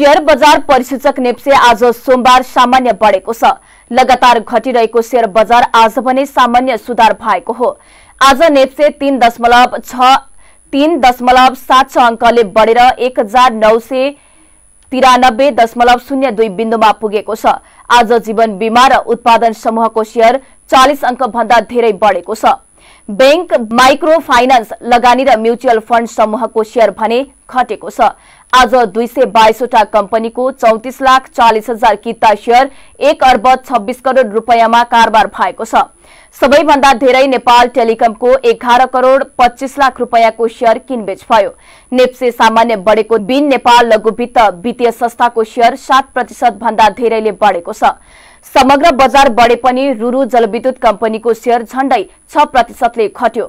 share बजार परिसूचक नेप्से आज सोमबार सामान्य बढेको छ लगातार घटिरहेको शेयर बजार आज भने सामान्य सुधार भएको हो आज नेप्से तीन दशमलव छ तीन दशमलव सात छ अङ्कले बढेर एक हजार नौ सय तिरानब्बे दशमलव शून्य दुई बिन्दुमा पुगेको छ आज जीवन बीमा र उत्पादन समूहको शेयर चालिस अङ्कभन्दा भन्दा धेरै बढेको छ बैंक माइक्रो फाइनान्स लगानी र म्युचुअल फण्ड समूहको सेयर भने खटेको छ आज दुई सय बाइसवटा कम्पनीको चौतिस लाख चालिस हजार किता शेयर एक अर्ब छब्बीस करोड रुपियाँमा कारोबार भएको छ सबैभन्दा धेरै नेपाल टेलिकमको एघार करोड पच्चीस लाख रुपियाँको सेयर किनबेच भयो नेप्से सामान्य बढेको बिन नेपाल लघु वित्त वित्तीय संस्थाको शेयर सात प्रतिशत भन्दा धेरैले बढेको छ समग्र बजार बढे पनि रुरु जलविद्युत कम्पनीको सेयर झण्डै छ प्रतिशतले खट्यो